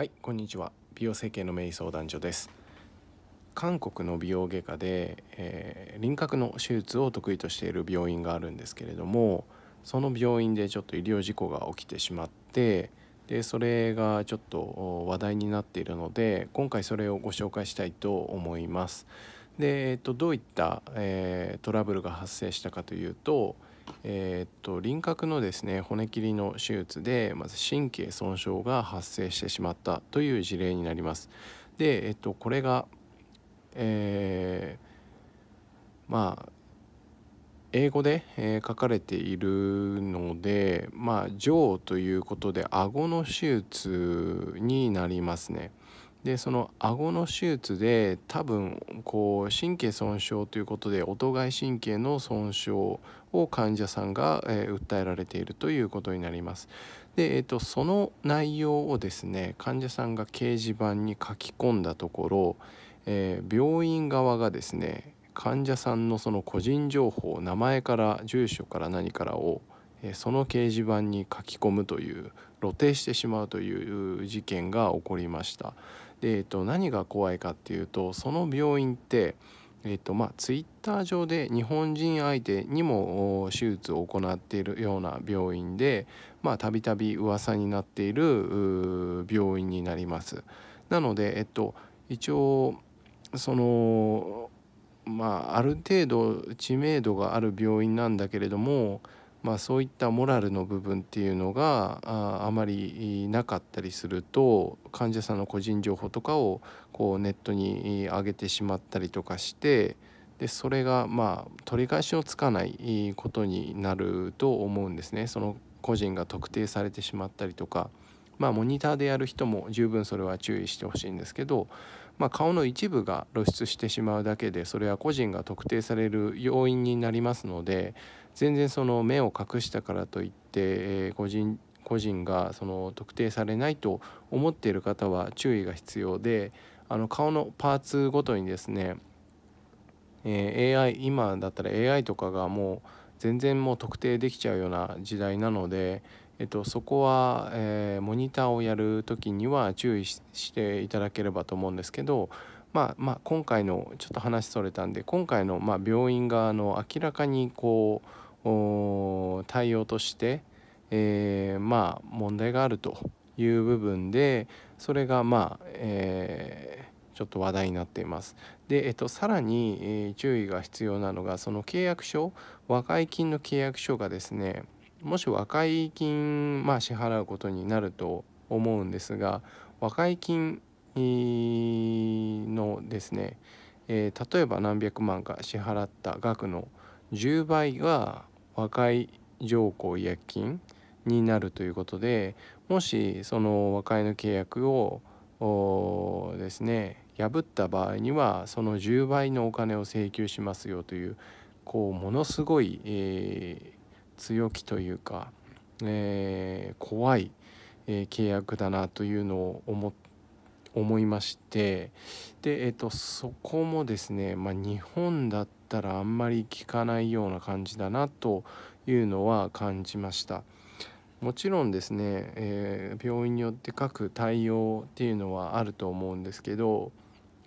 はいこんにちは美容整形の名相談所です韓国の美容外科で、えー、輪郭の手術を得意としている病院があるんですけれどもその病院でちょっと医療事故が起きてしまってでそれがちょっと話題になっているので今回それをご紹介したいと思いますで、えっと、どういった、えー、トラブルが発生したかというと、えー、っと輪郭のですね骨切りの手術でまず神経損傷が発生してしまったという事例になります。で、えっと、これが、えー、まあ英語で、えー、書かれているのでまあ上ということで顎の手術になりますね。でその顎の手術で多分こう神経損傷ということで音外神経の損傷を患者さんが、えー、訴えられているということになります。で、えーと、その内容をですね患者さんが掲示板に書き込んだところ、えー、病院側がですね患者さんのその個人情報名前から住所から何からをその掲示板に書き込むという露呈してしまうという事件が起こりましたで、えっと、何が怖いかっていうとその病院ってえっとまあ、ツイッター上で日本人相手にも手術を行っているような病院でたびたび噂になっている病院になります。なので、えっと、一応そのまあある程度知名度がある病院なんだけれどもまあ、そういったモラルの部分っていうのがああまりなかったりすると患者さんの個人情報とかをこうネットに上げてしまったりとかしてでそれがまあ取り返しをつかないことになると思うんですねその個人が特定されてしまったりとか。まあ、モニターでやる人も十分それは注意してほしいんですけど、まあ、顔の一部が露出してしまうだけでそれは個人が特定される要因になりますので全然その目を隠したからといって、え個人個人がその特定されないと思っている方は注意が必要であの顔のパーツごとにですね、え AI 今だったら AI とかがもう全然もう特定できちゃうような時代なので、えっと、そこは、えー、モニターをやる時には注意していただければと思うんですけど、まあまあ、今回のちょっと話それたんで今回の、まあ、病院側の明らかにこう対応として、えー、まあ問題があるという部分でそれがまあ、えー、ちょっと話題になっています。で、えっと、さらに、え注意が必要なのがその契約書和解金の契約書がですねもし和解金、まあ、支払うことになると思うんですが和解金のですね、えー、例えば何百万か支払った額の10倍が和解条項違約金になるということでもしその和解の契約をですね破った場合にはその10倍のお金を請求しますよというこうものすごい、えー、強気というか、えー、怖い、えー、契約だなというのを思思いましてで、えーと、とそこもですね、まあ、日本だったらあんまり聞かないような感じだなというのは感じました。もちろんですね、えー、病院によって各対応っていうのはあると思うんですけど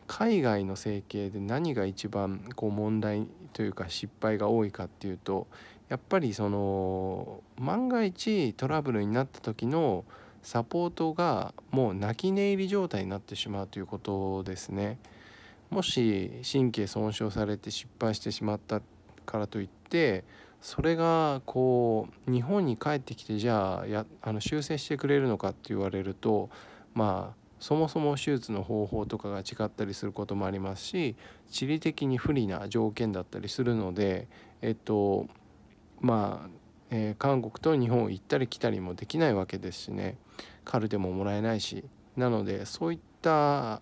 海外の整形で何が一番こう問題というか失敗が多いかっていうとやっぱりその万が一トラブルになった時のサポートがもう泣き寝入り状態になってしまうということですね。もし神経損傷されて失敗してしまったからといってそれがこう日本に帰ってきてじゃあやあの修正してくれるのかって言われるとまあそもそも手術の方法とかが違ったりすることもありますし地理的に不利な条件だったりするのでえっとまあ、えー、韓国と日本を行ったり来たりもできないわけですしねカルテももらえないしなのでそういった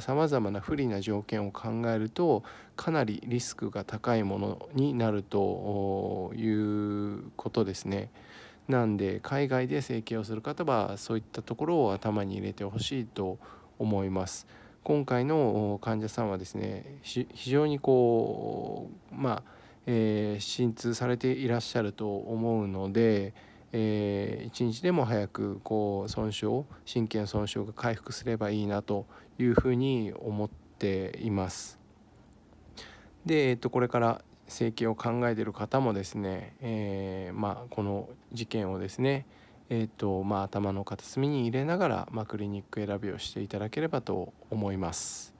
さまざまな不利な条件を考えるとかなりリスクが高いものになるということですね。なんで海外で整形をする方はそういったところを頭に入れてほしいと思います。今回の患者さんはですね非常にこうまあえー、浸通されていらっしゃると思うので、えー、一日でも早くこう損傷神経の損傷が回復すればいいなというふうに思っています。で、えっと、これから整形を考えている方もですね、えー、まあ、この事件をですね、えーとまあ、頭の片隅に入れながら、まあ、クリニック選びをしていただければと思います。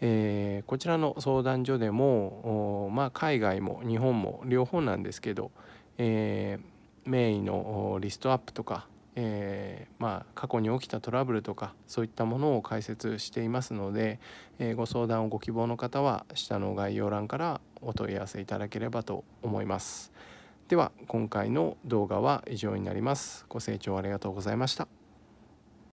えー、こちらの相談所でも、まあ、海外も日本も両方なんですけど、えー、名医のリストアップとか、えー、まあ、過去に起きたトラブルとかそういったものを解説していますので、えご相談をご希望の方は下の概要欄からお問い合わせいただければと思います。では今回の動画は以上になります。ご清聴ありがとうございました。